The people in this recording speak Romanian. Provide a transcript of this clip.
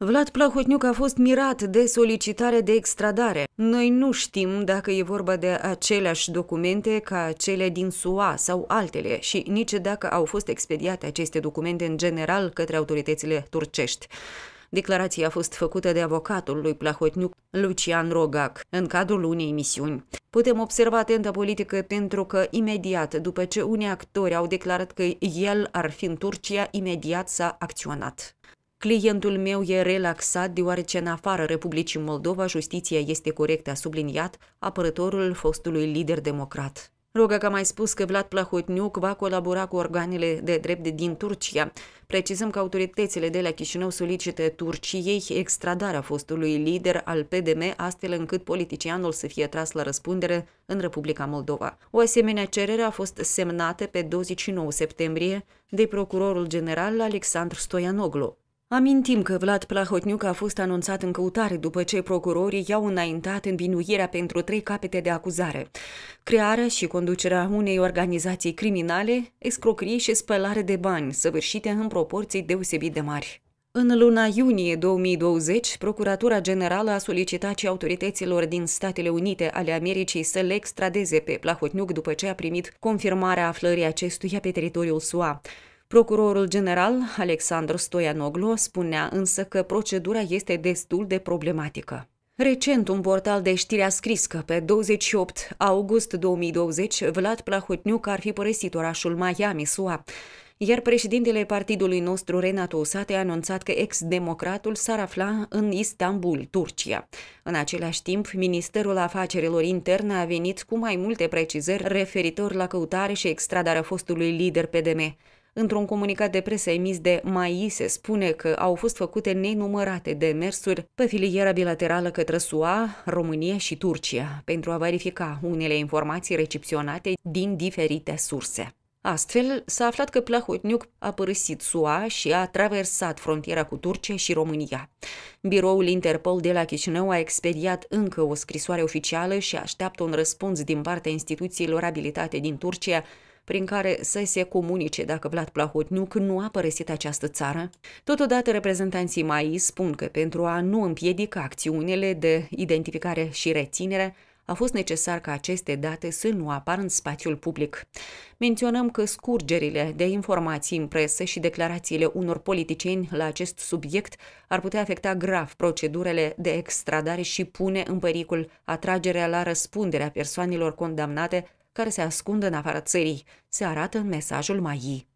Vlad Plahotniuc a fost mirat de solicitare de extradare. Noi nu știm dacă e vorba de aceleași documente ca cele din SUA sau altele și nici dacă au fost expediate aceste documente în general către autoritățile turcești. Declarația a fost făcută de avocatul lui Plahotniuc, Lucian Rogac, în cadrul unei emisiuni. Putem observa atenta politică pentru că imediat după ce unii actori au declarat că el ar fi în Turcia, imediat s-a acționat. Clientul meu e relaxat deoarece în afara Republicii Moldova justiția este corectă, a subliniat apărătorul fostului lider democrat. Rogă că mai spus că Vlad Plahotniuc va colabora cu organele de drept din Turcia. Precizăm că autoritățile de la Chișinău solicită Turciei extradarea fostului lider al PDM, astfel încât politicianul să fie tras la răspundere în Republica Moldova. O asemenea cerere a fost semnată pe 29 septembrie de procurorul general Alexandru Stoianoglu. Amintim că Vlad Plahotniuc a fost anunțat în căutare după ce procurorii i-au înaintat învinuirea pentru trei capete de acuzare. Crearea și conducerea unei organizații criminale, escrocrie și spălare de bani, săvârșite în proporții deosebit de mari. În luna iunie 2020, Procuratura Generală a solicitat și autorităților din Statele Unite ale Americii să le extradeze pe Plahotniuc după ce a primit confirmarea aflării acestuia pe teritoriul SUA. Procurorul general Alexandru Stoianoglu spunea însă că procedura este destul de problematică. Recent, un portal de știri a scris că pe 28 august 2020, Vlad Plahotniuc ar fi părăsit orașul Miami, SUA, iar președintele partidului nostru, Renato Usate, a anunțat că ex-democratul s-ar afla în Istanbul, Turcia. În același timp, Ministerul Afacerilor Interne a venit cu mai multe precizări referitor la căutare și extradarea fostului lider PDM. Într-un comunicat de presă emis de MAI se spune că au fost făcute nenumărate demersuri pe filiera bilaterală către SUA, România și Turcia pentru a verifica unele informații recepționate din diferite surse. Astfel, s-a aflat că Plahotniuc a părăsit SUA și a traversat frontiera cu Turcia și România. Biroul Interpol de la Chișinău a expediat încă o scrisoare oficială și așteaptă un răspuns din partea instituțiilor abilitate din Turcia prin care să se comunice dacă Vlad Plahotniuc nu a părăsit această țară. Totodată, reprezentanții mai spun că pentru a nu împiedica acțiunile de identificare și reținere, a fost necesar ca aceste date să nu apară în spațiul public. Menționăm că scurgerile de informații în presă și declarațiile unor politicieni la acest subiect ar putea afecta grav procedurile de extradare și pune în pericol atragerea la răspunderea persoanelor condamnate care se ascund în afara țării, se arată în mesajul Maii.